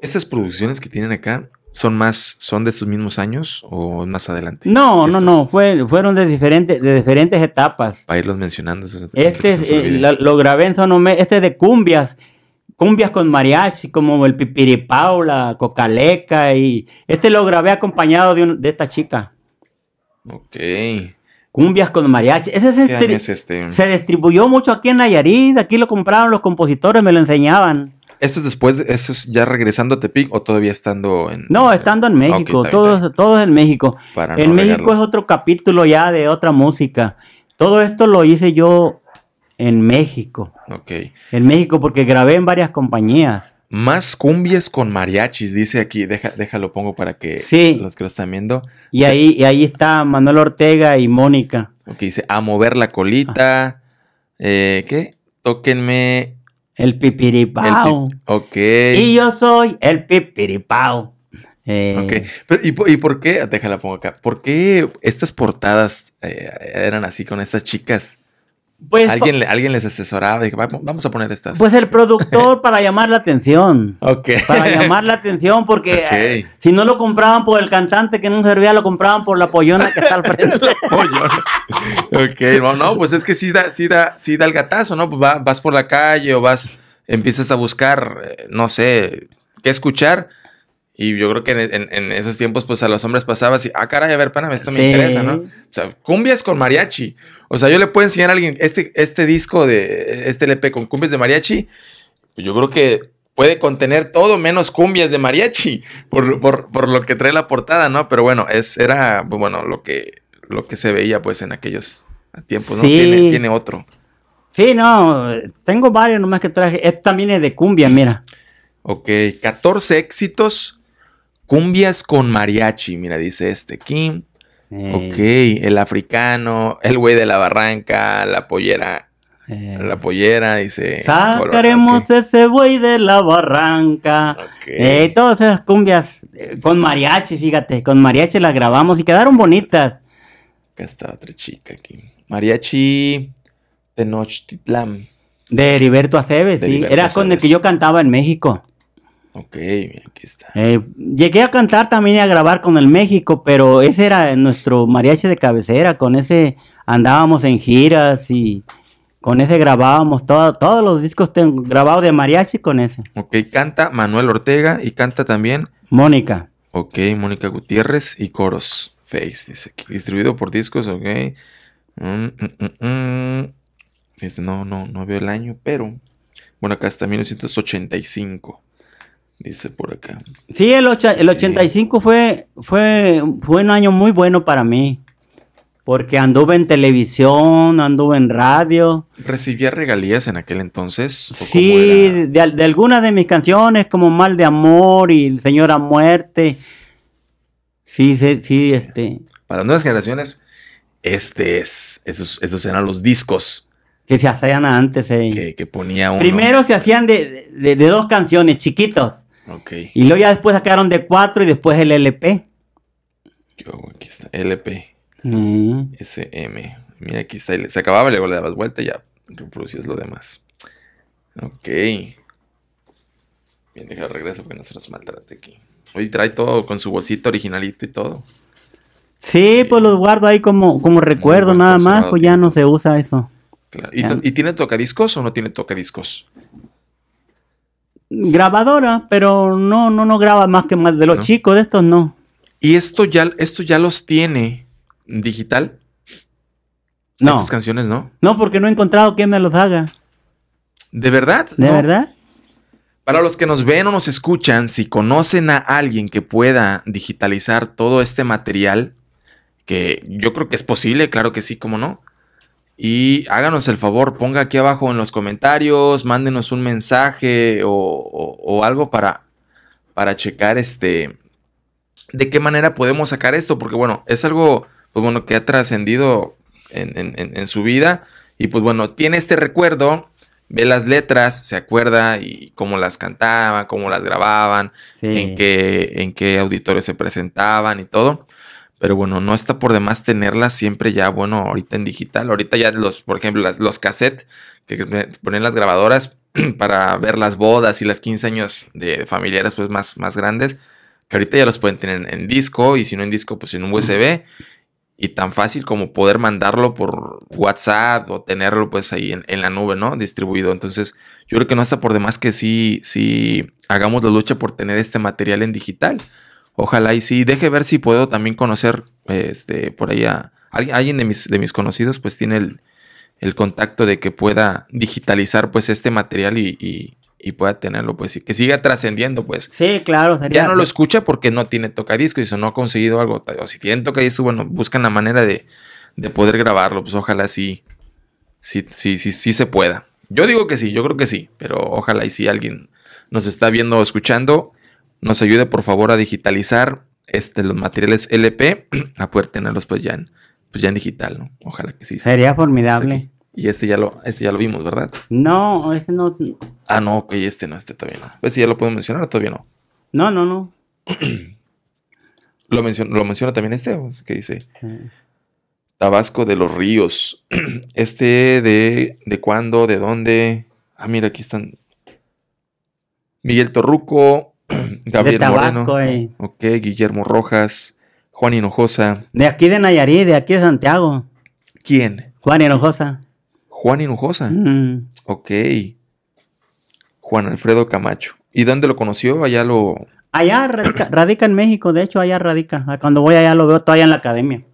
Estas producciones que tienen acá son más, son de sus mismos años o más adelante. No, no, no, fueron de diferentes, de diferentes etapas. Para irlos mencionando. Esos, este eh, lo, grabé en Sonomé, este es de cumbias, cumbias con mariachi, como el Pipiripaula, cocaleca y este lo grabé acompañado de, de esta chica. Ok. Cumbias con mariachi. Ese es este? se distribuyó mucho aquí en Nayarit, aquí lo compraron los compositores, me lo enseñaban eso es después, eso es ya regresando a Tepic o todavía estando en... No, estando en México, todo todos en México. en México es otro capítulo ya de otra música. Todo esto lo hice yo en México. Ok. En México porque grabé en varias compañías. Más cumbias con mariachis, dice aquí. Deja, déjalo pongo para que los que lo están viendo. Y, ahí, y ahí está Manuel Ortega y Mónica. Ok, dice, a mover la colita. Ah. Eh, ¿Qué? Tóquenme el pipiripao. ok. Y yo soy el pipiripao. Eh, ok, Pero, ¿y, por qué? Déjala pongo acá. ¿Por qué estas portadas eh, eran así con estas chicas? Pues, ¿Alguien, alguien les asesoraba, dije, vamos a poner estas. Pues el productor para llamar la atención. Para llamar la atención, porque eh, si no lo compraban por el cantante que no servía, lo compraban por la pollona que está al frente. ok, no, pues es que sí da, sí da, sí da el gatazo, ¿no? Pues va, vas por la calle o vas, empiezas a buscar, eh, no sé, qué escuchar y yo creo que en, esos tiempos, pues a los hombres pasaba así, ah, caray, a ver, pana esto me interesa, ¿no? O sea, cumbias con mariachi. O sea, yo le puedo enseñar a alguien este, este disco de este LP con cumbias de mariachi. Pues yo creo que puede contener todo menos cumbias de mariachi, por, lo que trae la portada, ¿no? Pero bueno, es, era, pues, bueno, lo que, lo que se veía, pues, en aquellos tiempos, ¿no? Tiene, otro. Sí, no, tengo varios nomás que traje. Este también es de cumbia, mira. Ok, 14 éxitos Cumbias con mariachi, mira, dice este Kim, eh. Ok, el africano, el güey de la barranca, la pollera. Eh. La pollera, dice. Sacaremos ese güey de la barranca. Eh, todas esas cumbias con mariachi, fíjate, con mariachi las grabamos y quedaron bonitas. Acá está otra chica aquí. Mariachi Tenochtitlán. De Heriberto Aceves, sí. Era con el que yo cantaba en México. Ok, aquí está. Eh, llegué a cantar también y a grabar con el México, pero ese era nuestro mariachi de cabecera. Con ese andábamos en giras y con ese grabábamos todos los discos grabados de mariachi con ese. Ok, canta Manuel Ortega y canta también Mónica. Ok, Mónica Gutiérrez y coros. Face, dice aquí. Distribuido por discos, ok. Mm, mm, mm, mm. no, no, no veo el año, pero. Bueno, acá está 1985 dice por acá. Sí, el, el 85 fue, fue, fue un año muy bueno para mí. Porque anduve en televisión, anduve en radio. ¿Recibía regalías en aquel entonces? Sí, de, algunas de mis canciones, como Mal de Amor y Señora Muerte. Sí, sí, sí, este. Para nuevas generaciones, este es. Esos, eran los discos. Que se hacían antes, eh. que, ponía Primero se hacían de dos canciones, chiquitos. Y luego ya después sacaron de 4 y después el LP. Yo, aquí está, LP. SM. Mira, aquí está. Se acababa, luego le dabas vuelta y ya reproducías lo demás. Ok. Bien, deja regreso porque no se nos maltrate aquí. Hoy trae todo con su bolsito originalito y todo. Sí, pues lo guardo ahí como, como recuerdo nada más, pues ya no se usa eso. ¿Y, tiene tocadiscos o no tiene tocadiscos? grabadora, pero no, no, no graba más que más de los chicos, de estos no. ¿Y esto ya, esto ya los tiene digital? No. Estas canciones, ¿no? No, porque no he encontrado quien me los haga. ¿De verdad? ¿De verdad? Para los que nos ven o nos escuchan, si conocen a alguien que pueda digitalizar todo este material, que yo creo que es posible, claro que sí, como no, y háganos el favor, ponga aquí abajo en los comentarios, mándenos un mensaje o, algo para, para checar este de qué manera podemos sacar esto, porque bueno, es algo pues bueno, que ha trascendido en, su vida y pues bueno, tiene este recuerdo, ve las letras, se acuerda y cómo las cantaban, cómo las grababan, en, qué, en qué auditores se presentaban y todo. Pero bueno, no está por demás tenerlas siempre ya, bueno, ahorita en digital. Ahorita ya los, por ejemplo, las, los cassettes que ponen las grabadoras para ver las bodas y las 15 años de familiares pues más, más grandes. Que ahorita ya los pueden tener en, disco y si no en disco, pues en un USB. Y tan fácil como poder mandarlo por WhatsApp o tenerlo pues ahí en, en la nube, ¿no? Distribuido. Entonces, yo creo que no está por demás que sí, sí hagamos la lucha por tener este material en digital. Ojalá y sí. Deje ver si puedo también conocer este, por allá. Alguien de mis, de mis conocidos pues tiene el, contacto de que pueda digitalizar pues este material y, pueda tenerlo pues y que siga trascendiendo pues. Sí, claro. Sería... Ya no lo escucha porque no tiene tocadiscos y eso no ha conseguido algo. O si tienen tocadiscos, bueno, buscan la manera de, poder grabarlo. Pues ojalá sí, sí, sí, sí, sí se pueda. Yo digo que sí, yo creo que sí, pero ojalá y si alguien nos está viendo o escuchando, nos ayude por favor a digitalizar este, los materiales LP, a poder tenerlos pues ya en, pues, ya digital, ¿no? Ojalá que sí. Sería formidable. Pues y este ya lo, este ya lo vimos, ¿verdad? No, este no. Ah, no, ok, este no, este todavía no. Pues si ya lo puedo mencionar, todavía no. No, no, no. lo, menciono, lo menciona también este, que dice. Tabasco de los Ríos. este de, de cuándo, de dónde. Ah, mira, aquí están. Miguel Torruco, Gabriel Moreno. Eh. Ok, Guillermo Rojas, Juan Hinojosa. De aquí de Nayarit, de aquí de Santiago. ¿Quién? Juan Hinojosa. Juan Hinojosa. Mm. Ok. Juan Alfredo Camacho. ¿Y dónde lo conoció? Allá lo. Allá radica en México, de hecho, allá radica. Cuando voy allá lo veo todavía en la academia.